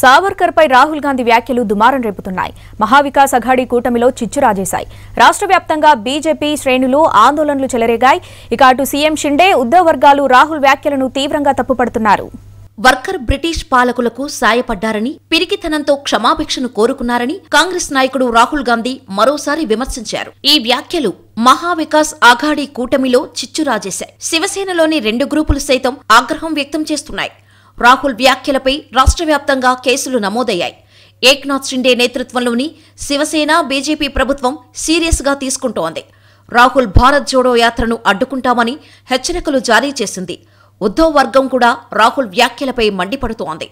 సావర్కర్ పై రాహుల్ గాంధీ వ్యాఖ్యలు దుమారం రేపుతున్నాయి మహావికాస్ అఘాడీ కూటమిలో చిచ్చు రాజేశాయి రాష్ట్ర వ్యాప్తంగా బీజేపీ శ్రేణులు ఆందోళనలు చెలరేగాయి ఇక అటు సీఎం షిండే ఉద్దవ్ వర్గాలు రాహుల్ వ్యాఖ్యలను తీవ్రంగా తప్పుపడుతున్నారు వర్కర్ బ్రిటిష్ పాలకులకు సాయపడ్డారని పిరికితనంతో క్షమాభిక్షను కోరుకున్నారని కాంగ్రెస్ నాయకుడు రాహుల్ గాంధీ మరోసారి విమర్శించారు ఈ వ్యాఖ్యలు మహావికాస్ ఆఘాడీ కూటమిలో చిచ్చు రాజేశాయి శివసేనలోని రెండు గ్రూపులు సైతం ఆగ్రహం వ్యక్తం చేస్తున్నాయి రాహుల్ వ్యాఖ్యలపై రాష్ట్ర వ్యాప్తంగా కేసులు నమోదయ్యాయి ఏక్నాథ్ షిండే నేతృత్వంలోని శివసేన బీజేపీ ప్రభుత్వం సీరియస్గా తీసుకుంటోంది రాహుల్ భారత్ జోడో యాత్రను అడ్డుకుంటామని హెచ్చరికలు జారీ చేసింది ఉద్దవ్ వర్గం కూడా రాహుల్ వ్యాఖ్యలపై మండిపడుతోంది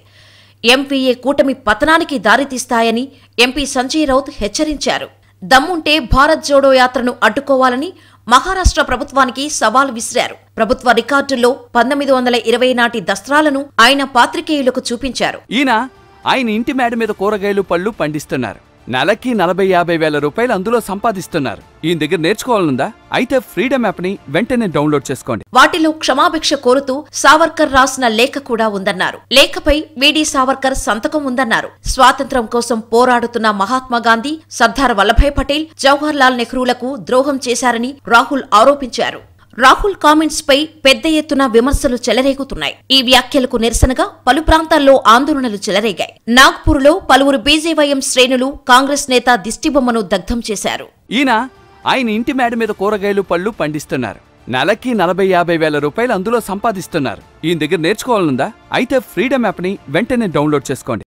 ఎంపీఏ కూటమి పతనానికి దారితీస్తాయని ఎంపీ సంజయ్ రౌత్ హెచ్చరించారు దమ్ముంటే భారత్ జోడో యాత్రను అడ్డుకోవాలని మహారాష్ట్ర ప్రభుత్వానికి సవాల్ విసిరారు ప్రభుత్వ రికార్డుల్లో పంతొమ్మిది వందల ఇరవై నాటి దస్త్రాలను ఆయన పాత్రికేయులకు చూపించారు ఈయన ఆయన ఇంటి మేడ మీద కూరగాయలు పళ్ళు పండిస్తున్నారు నెలకి నలభై యాభై వేల రూపాయలు అందులో సంపాదిస్తున్నారు ఈ దగ్గర నేర్చుకోవాలనుందా అయితే ఫ్రీడమ్ యాప్ ని వెంటనే డౌన్లోడ్ చేసుకోండి వాటిలో క్షమాభిక్ష కోరుతూ సావర్కర్ రాసిన లేఖ కూడా ఉందన్నారు లేఖపై విడి సావర్కర్ సంతకం ఉందన్నారు స్వాతంత్రం కోసం పోరాడుతున్న మహాత్మా గాంధీ సర్దార్ వల్లభాయ్ పటేల్ జవహర్ లాల్ నెహ్రూలకు ద్రోహం చేశారని రాహుల్ ఆరోపించారు రాహుల్ కామెంట్స్ పై పెద్ద ఎత్తున విమర్శలు చెలరేగుతున్నాయి ఈ వ్యాఖ్యలకు నిరసనగా పలు ప్రాంతాల్లో ఆందోళనలు చెలరేగాయి నాగ్పూర్ లో పలువురు బీజేవైఎం శ్రేణులు కాంగ్రెస్ నేత దిష్టిబొమ్మను దగ్ధం చేశారు ఈయన ఆయన ఇంటి మేడ మీద కూరగాయలు పళ్ళు పండిస్తున్నారు నెలకి నలభై యాభై వేల రూపాయలు అందులో సంపాదిస్తున్నారు ఈయన దగ్గర నేర్చుకోవాలనుందా అయితే ఫ్రీడమ్ యాప్ ని వెంటనే డౌన్లోడ్ చేసుకోండి